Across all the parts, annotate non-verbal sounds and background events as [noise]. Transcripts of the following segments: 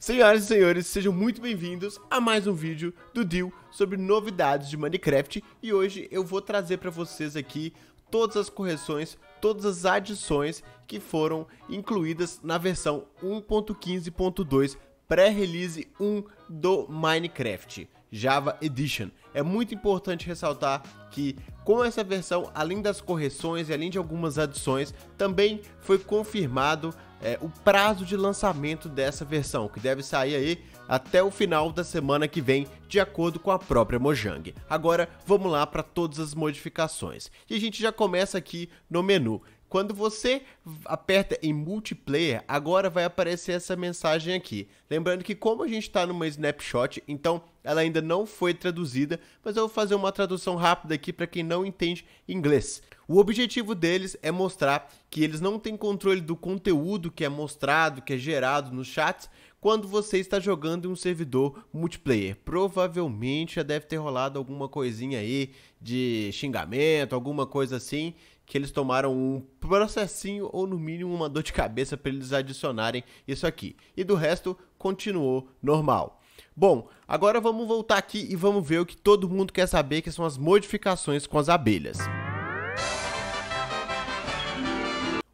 Senhoras e senhores, sejam muito bem-vindos a mais um vídeo do Deal sobre novidades de Minecraft e hoje eu vou trazer para vocês aqui todas as correções, todas as adições que foram incluídas na versão 1.15.2 pré-release 1 do Minecraft. Java Edition. É muito importante ressaltar que com essa versão, além das correções e além de algumas adições, também foi confirmado é, o prazo de lançamento dessa versão, que deve sair aí até o final da semana que vem, de acordo com a própria Mojang. Agora vamos lá para todas as modificações. E a gente já começa aqui no menu. Quando você aperta em multiplayer, agora vai aparecer essa mensagem aqui. Lembrando que como a gente está numa snapshot, então ela ainda não foi traduzida, mas eu vou fazer uma tradução rápida aqui para quem não entende inglês. O objetivo deles é mostrar que eles não têm controle do conteúdo que é mostrado, que é gerado nos chats, quando você está jogando em um servidor multiplayer. Provavelmente já deve ter rolado alguma coisinha aí de xingamento, alguma coisa assim, que eles tomaram um processinho ou no mínimo uma dor de cabeça para eles adicionarem isso aqui. E do resto continuou normal. Bom, agora vamos voltar aqui e vamos ver o que todo mundo quer saber, que são as modificações com as abelhas.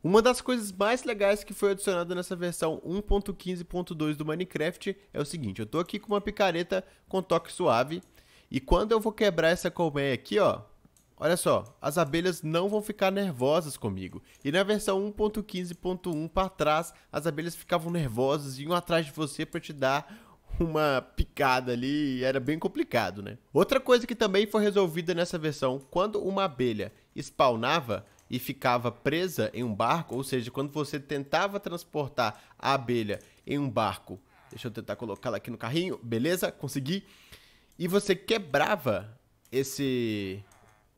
Uma das coisas mais legais que foi adicionada nessa versão 1.15.2 do Minecraft é o seguinte, eu tô aqui com uma picareta com toque suave e quando eu vou quebrar essa colmeia aqui, ó, olha só, as abelhas não vão ficar nervosas comigo. E na versão 1.15.1 para trás, as abelhas ficavam nervosas e iam atrás de você para te dar uma picada ali e era bem complicado, né? Outra coisa que também foi resolvida nessa versão, quando uma abelha spawnava e ficava presa em um barco, ou seja, quando você tentava transportar a abelha em um barco, deixa eu tentar colocá-la aqui no carrinho, beleza? Consegui. E você quebrava esse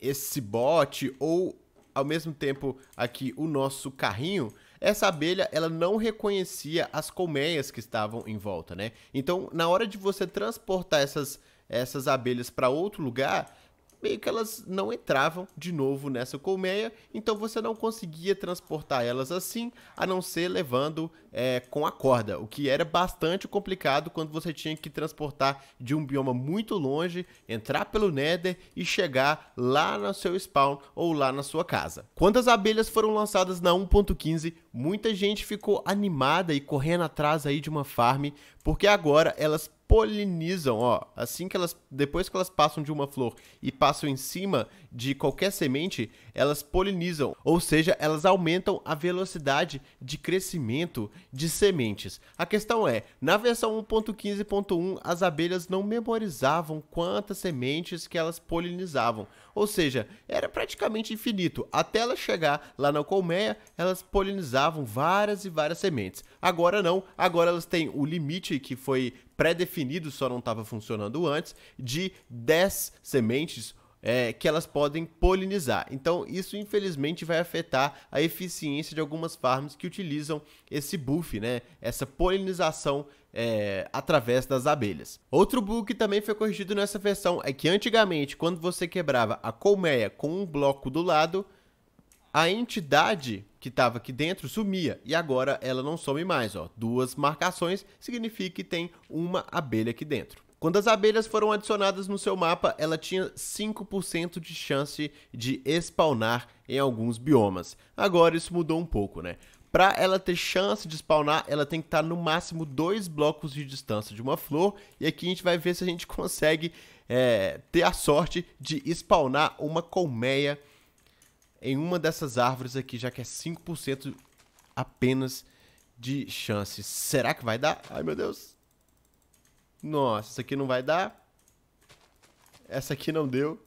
esse bote ou ao mesmo tempo aqui o nosso carrinho, essa abelha, ela não reconhecia as colmeias que estavam em volta, né? Então, na hora de você transportar essas essas abelhas para outro lugar, meio que elas não entravam de novo nessa colmeia, então você não conseguia transportar elas assim, a não ser levando é, com a corda, o que era bastante complicado quando você tinha que transportar de um bioma muito longe, entrar pelo Nether e chegar lá no seu spawn ou lá na sua casa. Quando as abelhas foram lançadas na 1.15, muita gente ficou animada e correndo atrás aí de uma farm, porque agora elas polinizam, ó. Assim que elas, depois que elas passam de uma flor e passam em cima de qualquer semente, elas polinizam, ou seja, elas aumentam a velocidade de crescimento de sementes. A questão é, na versão 1.15.1 as abelhas não memorizavam quantas sementes que elas polinizavam, ou seja, era praticamente infinito. Até ela chegar lá na colmeia, elas polinizavam várias e várias sementes. Agora não, agora elas têm o limite que foi pré-definido, só não estava funcionando antes, de 10 sementes é, que elas podem polinizar. Então, isso infelizmente vai afetar a eficiência de algumas farms que utilizam esse buff, né? Essa polinização é, através das abelhas. Outro bug que também foi corrigido nessa versão é que antigamente, quando você quebrava a colmeia com um bloco do lado, a entidade que estava aqui dentro sumia e agora ela não some mais, ó. Duas marcações significa que tem uma abelha aqui dentro. Quando as abelhas foram adicionadas no seu mapa, ela tinha 5% de chance de spawnar em alguns biomas. Agora isso mudou um pouco, né? Para ela ter chance de spawnar, ela tem que estar tá no máximo dois blocos de distância de uma flor. E aqui a gente vai ver se a gente [laughs] consegue é, ter a sorte de spawnar uma colmeia em uma dessas árvores aqui, já que é 5% apenas de chance. Será que vai dar? Ai, meu Deus. Nossa, essa aqui não vai dar. Essa aqui não deu.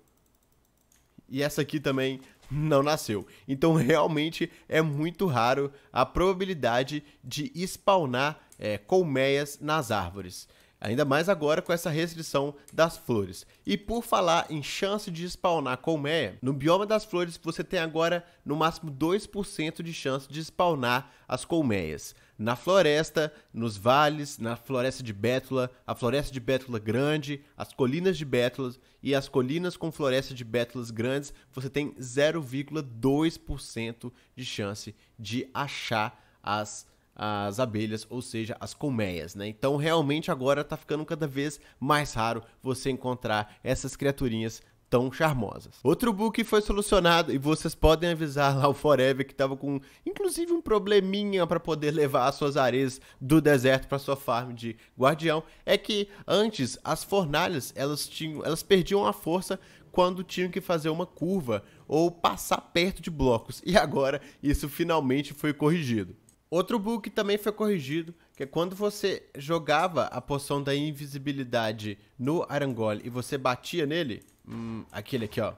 E essa aqui também não nasceu. Então, realmente, é muito raro a probabilidade de spawnar é, colmeias nas árvores. Ainda mais agora com essa restrição das flores. E por falar em chance de spawnar colmeia, no bioma das flores você tem agora no máximo 2% de chance de spawnar as colmeias. Na floresta, nos vales, na floresta de Bétula, a floresta de Bétula grande, as colinas de Bétula e as colinas com floresta de Bétulas grandes, você tem 0,2% de chance de achar as as abelhas, ou seja, as colmeias, né? Então realmente agora tá ficando cada vez mais raro você encontrar essas criaturinhas tão charmosas. Outro bug foi solucionado e vocês podem avisar lá o Forever que estava com inclusive um probleminha para poder levar as suas areias do deserto para sua farm de guardião, é que antes as fornalhas, elas tinham, elas perdiam a força quando tinham que fazer uma curva ou passar perto de blocos. E agora isso finalmente foi corrigido. Outro bug que também foi corrigido, que é quando você jogava a poção da invisibilidade no Arangol e você batia nele, hum, aquele aqui, ó.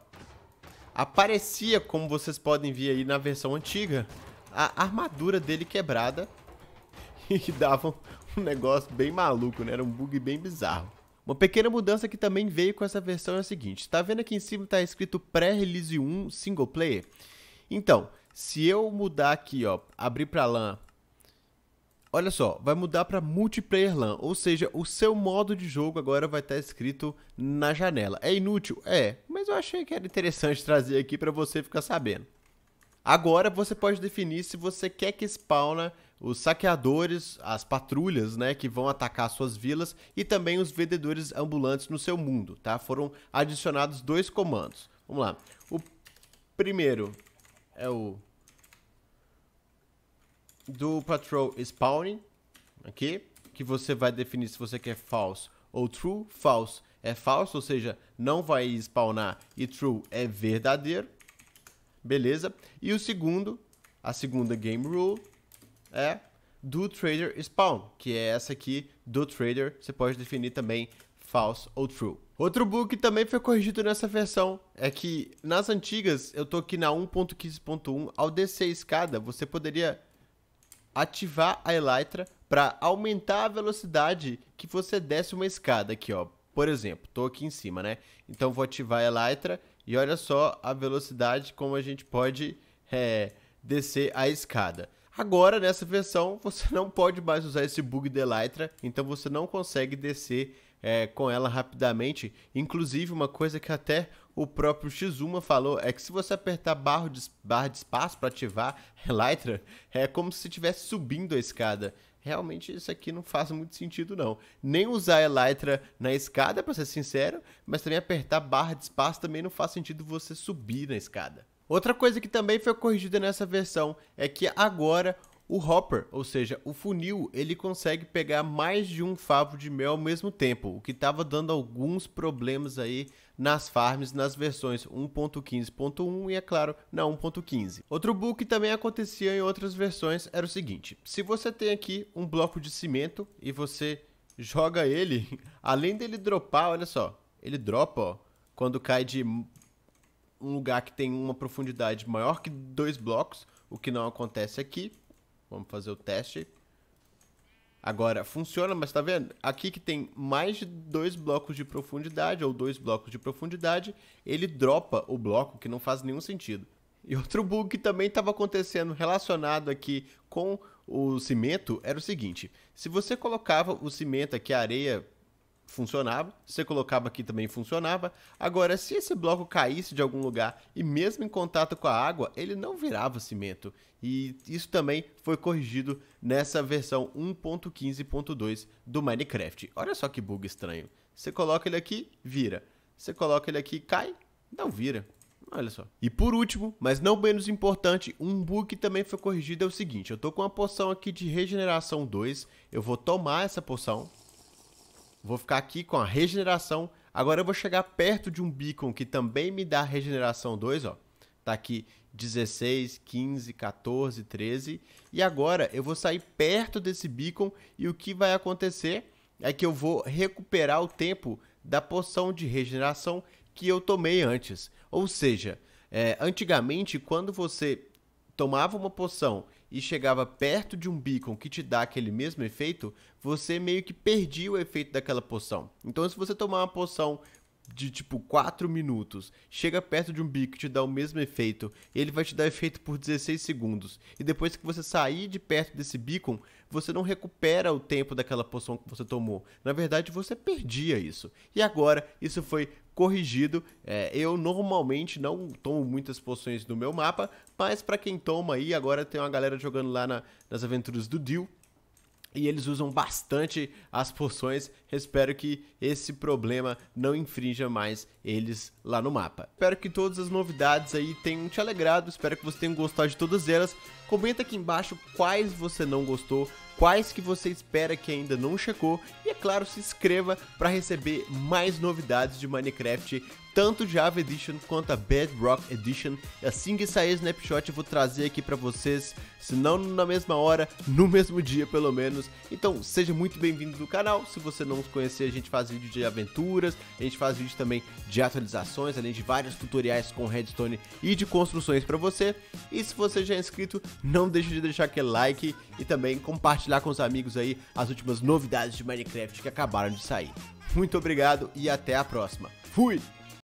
Aparecia, como vocês podem ver aí na versão antiga, a armadura dele quebrada [laughs] e que dava um negócio bem maluco, né? Era um bug bem bizarro. Uma pequena mudança que também veio com essa versão é a seguinte. Tá vendo aqui em cima tá escrito pré-release 1 single player? Então, se eu mudar aqui, ó, abrir para LAN Olha só, vai mudar para multiplayer LAN, ou seja, o seu modo de jogo agora vai estar tá escrito na janela. É inútil? É, mas eu achei que era interessante [laughs] trazer aqui para você ficar sabendo. Agora você pode definir se você quer que spawna os saqueadores, as patrulhas, né, que vão atacar suas vilas e também os vendedores ambulantes no seu mundo, tá? Foram adicionados dois comandos. Vamos lá. O primeiro é o do patrol spawning aqui, que você vai definir se você quer false ou true. False é falso, ou seja, não vai spawnar, e true é verdadeiro. Beleza? E o segundo, a segunda game rule é do trader spawn, que é essa aqui do trader. Você pode definir também false ou true. Outro bug que também foi corrigido nessa versão é que nas antigas, eu tô aqui na 1.15.1 ao descer a escada, você poderia ativar a Elytra para aumentar a velocidade que você desce uma escada aqui, ó. Por exemplo, estou aqui em cima, né? Então vou ativar a Elytra e olha só a velocidade como a gente pode é, descer a escada. Agora, nessa versão, [laughs] você não pode mais usar esse bug da Elytra, então você não consegue descer é, com ela rapidamente. Inclusive, uma coisa que até o próprio Shizuma falou é que se você apertar barra de, barra de espaço para ativar Elytra, é como se estivesse subindo a escada. Realmente isso aqui não faz muito sentido não. Nem usar Elytra na escada, para ser sincero, mas também apertar barra de espaço também não faz sentido você subir na escada. Outra coisa que também foi corrigida nessa versão é que agora o hopper, ou seja, o funil, ele consegue pegar mais de um favo de mel ao mesmo tempo, o que estava dando alguns problemas aí nas farms, nas versões 1.15.1 e, é claro, na 1.15. Outro bug que também acontecia em outras versões era o seguinte, se você tem aqui um bloco de cimento e você joga ele, [laughs] além dele dropar, olha só, ele dropa, ó, quando cai de um lugar que tem uma profundidade maior que dois blocos, o que não acontece aqui, Vamos fazer o teste. Agora, funciona, mas tá vendo? Aqui que tem mais de dois blocos de profundidade, ou dois blocos de profundidade, ele dropa o bloco, que não faz nenhum sentido. E outro bug que também estava acontecendo relacionado aqui com o cimento era o seguinte: se você colocava o cimento aqui, a areia funcionava, se você colocava aqui também funcionava. Agora, se esse bloco caísse de algum lugar e mesmo em contato com a água, ele não virava cimento. E isso também foi corrigido nessa versão 1.15.2 do Minecraft. Olha só que bug estranho. Você coloca ele aqui, vira. Você coloca ele aqui, cai, não vira. Olha só. E por último, mas não menos importante, um bug que também foi corrigido é o seguinte. Eu tô com uma poção aqui de regeneração 2. Eu vou tomar essa poção vou ficar aqui com a regeneração. Agora eu vou chegar perto de um beacon que também me dá regeneração 2, ó. Tá aqui 16, 15, 14, 13. E agora eu vou sair perto desse beacon e o que vai acontecer é que eu vou recuperar o tempo da poção de regeneração que eu tomei antes. Ou seja, é, antigamente quando você tomava uma poção e chegava perto de um beacon que te dá aquele mesmo efeito, você meio que perdia o efeito daquela poção. Então, se você tomar uma poção de tipo 4 minutos, chega perto de um beacon que te dá o mesmo efeito, ele vai te dar efeito por 16 segundos. E depois que você sair de perto desse beacon, você não recupera o tempo daquela poção que você tomou. Na verdade, você perdia isso. E agora, isso foi corrigido. É, eu normalmente não tomo muitas poções no meu mapa, mas para quem toma aí, agora tem uma galera jogando lá na, nas aventuras do Dio. E eles usam bastante as poções. Espero que esse problema não infrinja mais eles lá no mapa. Espero que todas as novidades aí tenham te alegrado. Espero que você tenha gostado de todas elas. Comenta aqui embaixo quais você não gostou quais que você espera que ainda não chegou e é claro, se inscreva para receber mais novidades de Minecraft, tanto Java Edition quanto a Bedrock Edition. Assim que sair Snapshot, eu vou trazer aqui para vocês, se não na mesma hora, no mesmo dia pelo menos. Então, seja muito bem-vindo no canal. Se você não nos conhecer, a gente faz vídeo de aventuras, a gente faz vídeo também de atualizações, além de vários tutoriais com redstone e de construções para você. E se você já é inscrito, não deixe de deixar aquele like e também compartilhar compartilhar com os amigos aí as últimas novidades de Minecraft que acabaram de sair. Muito obrigado e até a próxima. Fui!